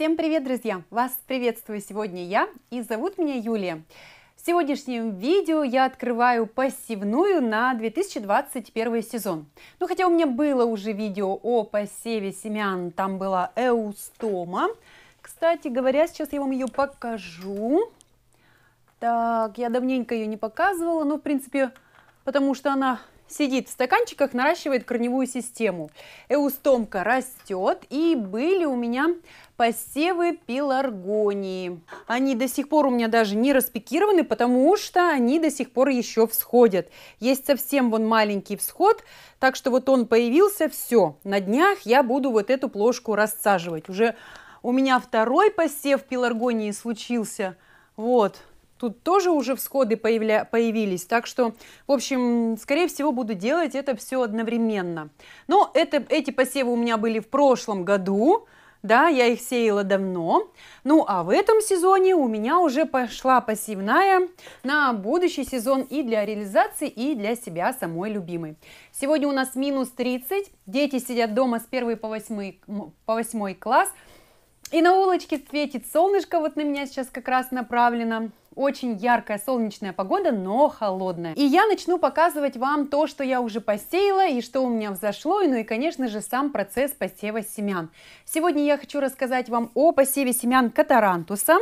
Всем привет, друзья! Вас приветствую сегодня я, и зовут меня Юлия. В сегодняшнем видео я открываю посевную на 2021 сезон. Ну, хотя у меня было уже видео о посеве семян, там была эустома. Кстати говоря, сейчас я вам ее покажу. Так, я давненько ее не показывала, но, в принципе, потому что она сидит в стаканчиках, наращивает корневую систему. Эустомка растет, и были у меня посевы пеларгонии. Они до сих пор у меня даже не распикированы, потому что они до сих пор еще всходят. Есть совсем вон маленький всход, так что вот он появился, все. На днях я буду вот эту плошку рассаживать. Уже у меня второй посев пеларгонии случился. Вот, Тут тоже уже всходы появля... появились. Так что, в общем, скорее всего, буду делать это все одновременно. Но это, эти посевы у меня были в прошлом году. Да, я их сеяла давно. Ну, а в этом сезоне у меня уже пошла посевная на будущий сезон и для реализации, и для себя самой любимой. Сегодня у нас минус 30. Дети сидят дома с 1 по 8, по 8 класс. И на улочке светит солнышко, вот на меня сейчас как раз направлено. Очень яркая солнечная погода, но холодная. И я начну показывать вам то, что я уже посеяла и что у меня взошло, и, ну и, конечно же, сам процесс посева семян. Сегодня я хочу рассказать вам о посеве семян катарантуса,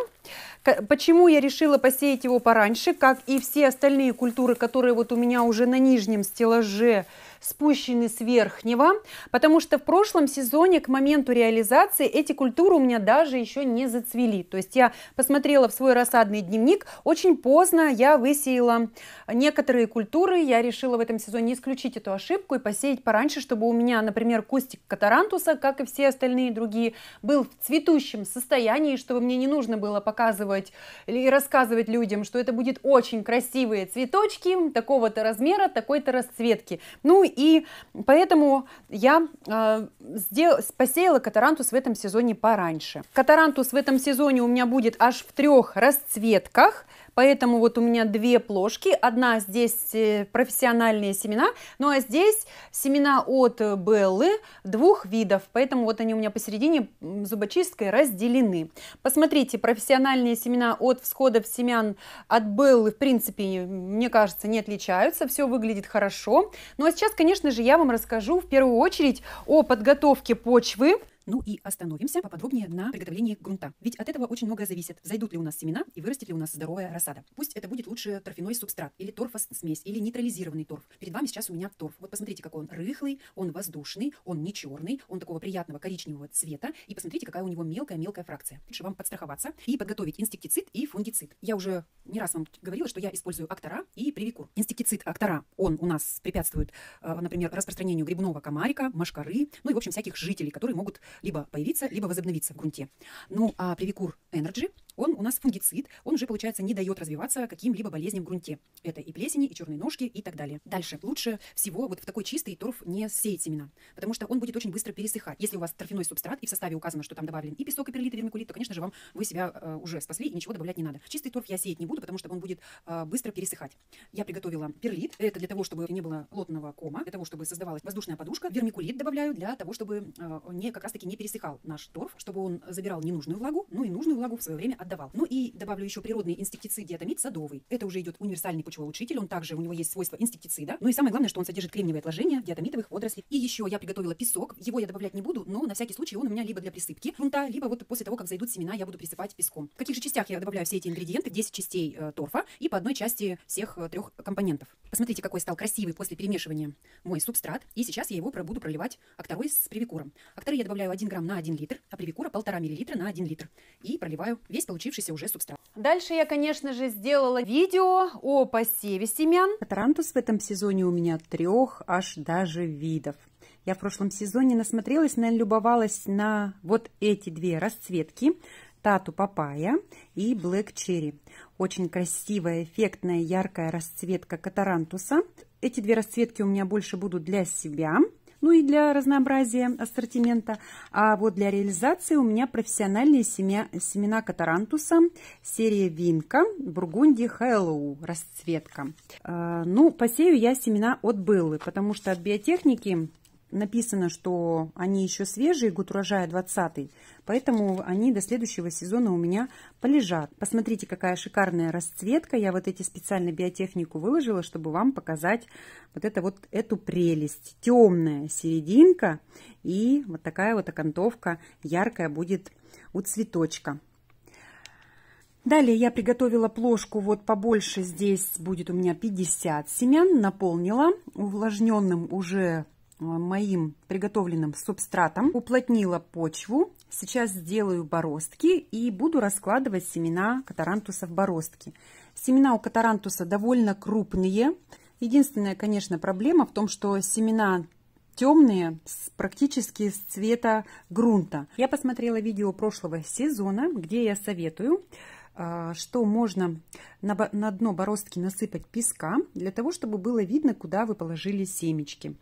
почему я решила посеять его пораньше, как и все остальные культуры, которые вот у меня уже на нижнем стеллаже стеллаже спущены с верхнего, потому что в прошлом сезоне к моменту реализации эти культуры у меня даже еще не зацвели. То есть я посмотрела в свой рассадный дневник, очень поздно я высеяла некоторые культуры, я решила в этом сезоне исключить эту ошибку и посеять пораньше, чтобы у меня, например, кустик катарантуса, как и все остальные другие, был в цветущем состоянии, чтобы мне не нужно было показывать и рассказывать людям, что это будет очень красивые цветочки такого-то размера, такой-то расцветки. Ну и поэтому я э, сдел... посеяла катарантус в этом сезоне пораньше. Катарантус в этом сезоне у меня будет аж в трех расцветках – Поэтому вот у меня две плошки. Одна здесь э, профессиональные семена, ну а здесь семена от э, Беллы двух видов. Поэтому вот они у меня посередине зубочисткой разделены. Посмотрите, профессиональные семена от всходов семян от Беллы, в принципе, мне кажется, не отличаются. Все выглядит хорошо. Ну а сейчас, конечно же, я вам расскажу в первую очередь о подготовке почвы ну и остановимся поподробнее на приготовлении грунта. Ведь от этого очень многое зависит. Зайдут ли у нас семена и вырастет ли у нас здоровая рассада. Пусть это будет лучше торфяной субстрат или торфосмесь или нейтрализированный торф. Перед вами сейчас у меня торф. Вот посмотрите, какой он рыхлый, он воздушный, он не черный, он такого приятного коричневого цвета. И посмотрите, какая у него мелкая-мелкая фракция. Лучше вам подстраховаться и подготовить инсектицид и фунгицид. Я уже не раз вам говорила, что я использую актора и привикур. Инсектицид актора, он у нас препятствует, э, например, распространению грибного комарика, мошкары, ну и, в общем, всяких жителей, которые могут либо появиться, либо возобновиться в грунте. Ну а привикур Energy, он у нас фунгицид, он уже, получается, не дает развиваться каким-либо болезням в грунте. Это и плесени, и черные ножки, и так далее. Дальше. Лучше всего вот в такой чистый торф не сеять семена, потому что он будет очень быстро пересыхать. Если у вас торфяной субстрат, и в составе указано, что там добавлен и песок, и перлит, и вермикулит, то, конечно же, вам вы себя э, уже спасли, и ничего добавлять не надо. Чистый торф я сеять не буду, потому что он будет э, быстро пересыхать. Я приготовила перлит. Это для того, чтобы не было плотного кома, для того, чтобы создавалась воздушная подушка. Вермикулит добавляю для того, чтобы э, не как раз-таки не пересыхал наш торф, чтобы он забирал ненужную влагу, ну и нужную влагу в свое время отдавал. Ну и добавлю еще природный инсектицид диатомит садовый. Это уже идет универсальный почвоулучшитель, он также, у него есть свойства инсектицида. Ну и самое главное, что он содержит кремниевые отложения диатомитовых водорослей. И еще я приготовила песок, его я добавлять не буду, но на всякий случай он у меня либо для присыпки грунта, либо вот после того, как зайдут семена, я буду присыпать песком. В каких же частях я добавляю все эти ингредиенты? 10 частей э, торфа и по одной части всех э, трех компонентов. Посмотрите, какой стал красивый после перемешивания мой субстрат. И сейчас я его пробуду проливать окторой а с привикуром. Окторы а я добавляю разделяю 1 грамм на 1 литр, а привикура 1,5 миллилитра на 1 литр. И проливаю весь получившийся уже субстрат. Дальше я, конечно же, сделала видео о посеве семян. Тарантус в этом сезоне у меня трех аж даже видов. Я в прошлом сезоне насмотрелась, наверное, любовалась на вот эти две расцветки. Тату Папая и Блэк Черри. Очень красивая, эффектная, яркая расцветка катарантуса. Эти две расцветки у меня больше будут для себя ну и для разнообразия ассортимента. А вот для реализации у меня профессиональные семя, семена катарантуса, серия Винка, Бургунди Хэллоу, расцветка. А, ну, посею я семена от Беллы, потому что от биотехники написано, что они еще свежие, год урожая 20 поэтому они до следующего сезона у меня полежат. Посмотрите, какая шикарная расцветка. Я вот эти специально биотехнику выложила, чтобы вам показать вот, это, вот эту прелесть. Темная серединка и вот такая вот окантовка яркая будет у цветочка. Далее я приготовила плошку вот побольше, здесь будет у меня 50 семян, наполнила увлажненным уже Э, моим приготовленным субстратом, уплотнила почву. Сейчас сделаю бороздки и буду раскладывать семена катарантуса в бороздки. Семена у катарантуса довольно крупные. Единственная, конечно, проблема в том, что семена темные, практически с цвета грунта. Я посмотрела видео прошлого сезона, где я советую, э, что можно на дно бороздки насыпать песка, для того, чтобы было видно, куда вы положили семечки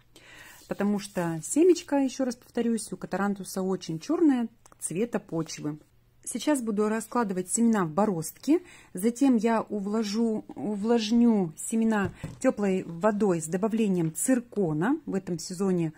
потому что семечко, еще раз повторюсь, у катарантуса очень черное цвета почвы. Сейчас буду раскладывать семена в бороздке, затем я увложу, увлажню семена теплой водой с добавлением циркона. В этом сезоне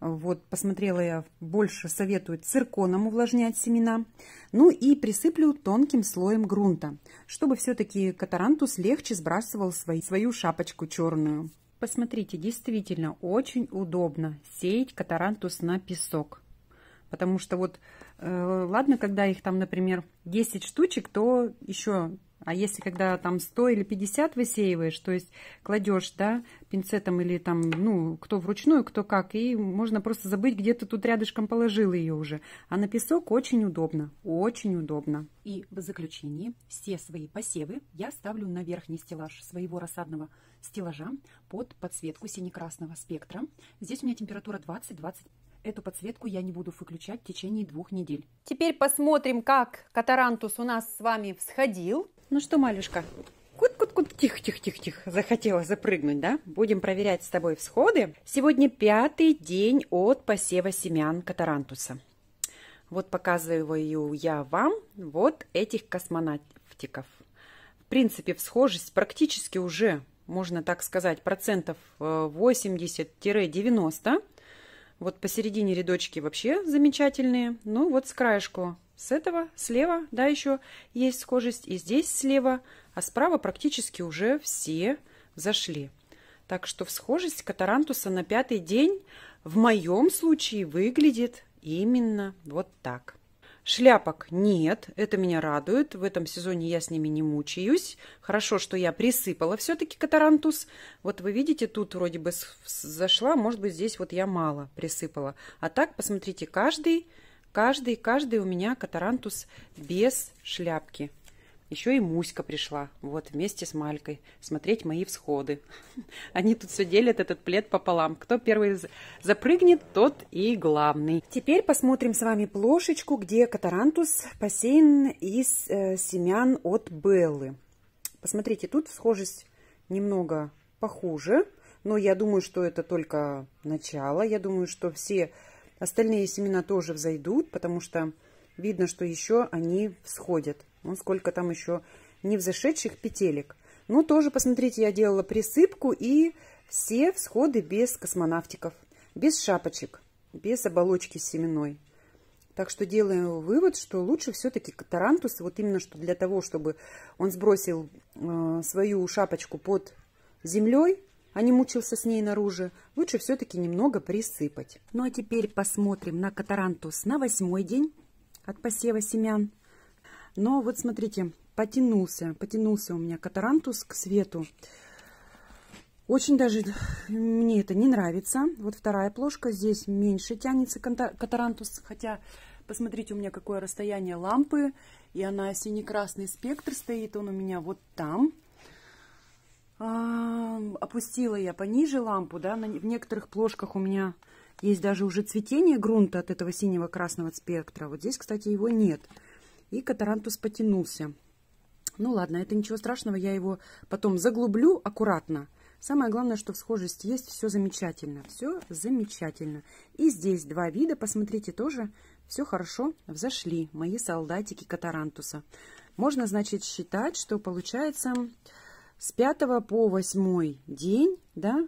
вот посмотрела я, больше советую цирконом увлажнять семена. Ну и присыплю тонким слоем грунта, чтобы все-таки катарантус легче сбрасывал свои, свою шапочку черную. Посмотрите, действительно очень удобно сеять катарантус на песок. Потому что вот, э, ладно, когда их там, например, 10 штучек, то еще а если когда там 100 или 50 высеиваешь, то есть кладешь, да, пинцетом или там, ну, кто вручную, кто как, и можно просто забыть, где то тут рядышком положил ее уже. А на песок очень удобно, очень удобно. И в заключении все свои посевы я ставлю на верхний стеллаж своего рассадного стеллажа под подсветку сине-красного спектра. Здесь у меня температура 20-25 эту подсветку я не буду выключать в течение двух недель. Теперь посмотрим, как катарантус у нас с вами всходил. Ну что, Малюшка, кут-кут-кут, тихо-тихо-тихо-тихо, захотела запрыгнуть, да? Будем проверять с тобой всходы. Сегодня пятый день от посева семян катарантуса. Вот показываю я вам вот этих космонавтиков. В принципе, всхожесть практически уже, можно так сказать, процентов 80-90. Э, вот посередине рядочки вообще замечательные. Ну вот с краешку с этого слева, да, еще есть схожесть, и здесь слева, а справа практически уже все зашли. Так что схожесть катарантуса на пятый день в моем случае выглядит именно вот так. Шляпок нет, это меня радует. В этом сезоне я с ними не мучаюсь. Хорошо, что я присыпала все-таки катарантус. Вот вы видите, тут вроде бы зашла, а может быть, здесь вот я мало присыпала. А так, посмотрите, каждый Каждый, каждый у меня катарантус без шляпки. Еще и Муська пришла, вот, вместе с Малькой, смотреть мои всходы. Они тут все делят этот плед пополам. Кто первый запрыгнет, тот и главный. Теперь посмотрим с вами плошечку, где катарантус посеян из э, семян от Беллы. Посмотрите, тут схожесть немного похуже, но я думаю, что это только начало. Я думаю, что все Остальные семена тоже взойдут, потому что видно, что еще они всходят. Ну, сколько там еще не взошедших петелек. Но ну, тоже, посмотрите, я делала присыпку и все всходы без космонавтиков, без шапочек, без оболочки семенной. Так что делаю вывод, что лучше все-таки катарантус, вот именно что для того, чтобы он сбросил э, свою шапочку под землей, а не мучился с ней наружу, лучше все-таки немного присыпать. Ну а теперь посмотрим на катарантус на восьмой день от посева семян. Но вот смотрите, потянулся, потянулся у меня катарантус к свету. Очень даже мне это не нравится. Вот вторая плошка, здесь меньше тянется катарантус, хотя посмотрите у меня какое расстояние лампы, и она сине-красный спектр стоит, он у меня вот там. А, опустила я пониже лампу, да, в некоторых плошках у меня есть даже уже цветение грунта от этого синего-красного спектра. Вот здесь, кстати, его нет. И катарантус потянулся. Ну ладно, это ничего страшного, я его потом заглублю аккуратно. Самое главное, что в схожесть есть, все замечательно, все замечательно. И здесь два вида, посмотрите, тоже все хорошо взошли, мои солдатики катарантуса. Можно, значит, считать, что получается с 5 по 8 день да,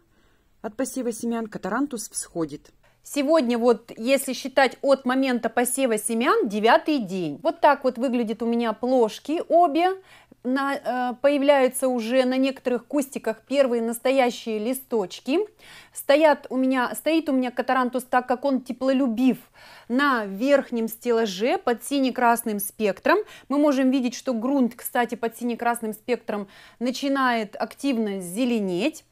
от посева семян катарантус всходит. Сегодня вот, если считать от момента посева семян, девятый день. Вот так вот выглядят у меня плошки обе на, э, появляются уже на некоторых кустиках первые настоящие листочки. Стоят у меня, стоит у меня катарантус так, как он теплолюбив. На верхнем стеллаже под сине-красным спектром. Мы можем видеть, что грунт, кстати, под сине-красным спектром начинает активно зеленеть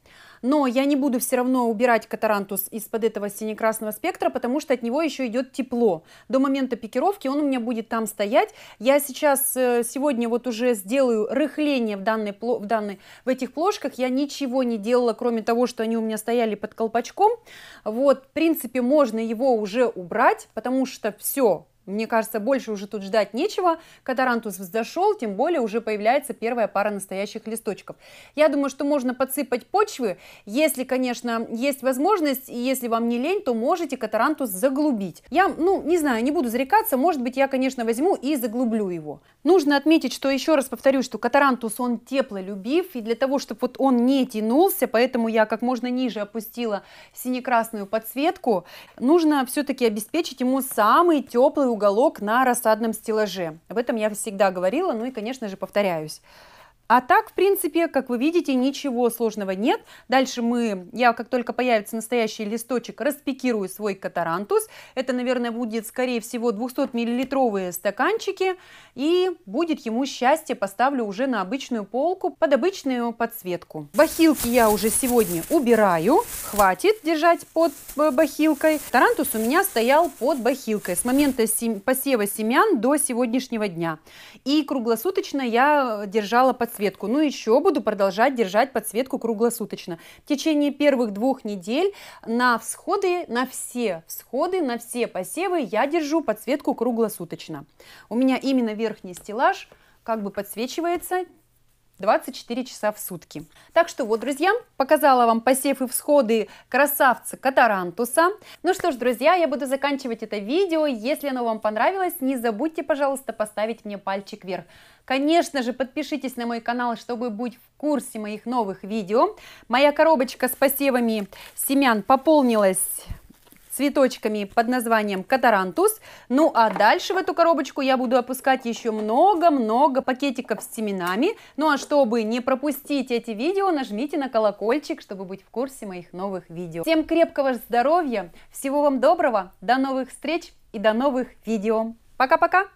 но я не буду все равно убирать катарантус из-под этого сине-красного спектра, потому что от него еще идет тепло. До момента пикировки он у меня будет там стоять. Я сейчас э, сегодня вот уже сделаю рыхление в, данной, в, данной, в этих плошках. Я ничего не делала, кроме того, что они у меня стояли под колпачком. Вот, в принципе, можно его уже убрать, потому что все, мне кажется, больше уже тут ждать нечего. Катарантус взошел, тем более уже появляется первая пара настоящих листочков. Я думаю, что можно подсыпать почвы. Если, конечно, есть возможность, и если вам не лень, то можете катарантус заглубить. Я, ну, не знаю, не буду зарекаться. Может быть, я, конечно, возьму и заглублю его. Нужно отметить, что, еще раз повторюсь, что катарантус, он теплолюбив. И для того, чтобы вот он не тянулся, поэтому я как можно ниже опустила сине-красную подсветку, нужно все-таки обеспечить ему самый теплый уголок на рассадном стеллаже. Об этом я всегда говорила, ну и, конечно же, повторяюсь. А так, в принципе, как вы видите, ничего сложного нет. Дальше мы, я как только появится настоящий листочек, распикирую свой катарантус. Это, наверное, будет, скорее всего, 200-миллилитровые стаканчики. И будет ему счастье, поставлю уже на обычную полку под обычную подсветку. Бахилки я уже сегодня убираю. Хватит держать под э, бахилкой. Тарантус у меня стоял под бахилкой с момента посева семян до сегодняшнего дня. И круглосуточно я держала под подсветку, но ну, еще буду продолжать держать подсветку круглосуточно. В течение первых двух недель на всходы, на все всходы, на все посевы я держу подсветку круглосуточно. У меня именно верхний стеллаж как бы подсвечивается 24 часа в сутки. Так что вот, друзья, показала вам посев и всходы красавца Катарантуса. Ну что ж, друзья, я буду заканчивать это видео. Если оно вам понравилось, не забудьте, пожалуйста, поставить мне пальчик вверх. Конечно же, подпишитесь на мой канал, чтобы быть в курсе моих новых видео. Моя коробочка с посевами семян пополнилась цветочками под названием катарантус. Ну а дальше в эту коробочку я буду опускать еще много-много пакетиков с семенами. Ну а чтобы не пропустить эти видео, нажмите на колокольчик, чтобы быть в курсе моих новых видео. Всем крепкого здоровья, всего вам доброго, до новых встреч и до новых видео. Пока-пока!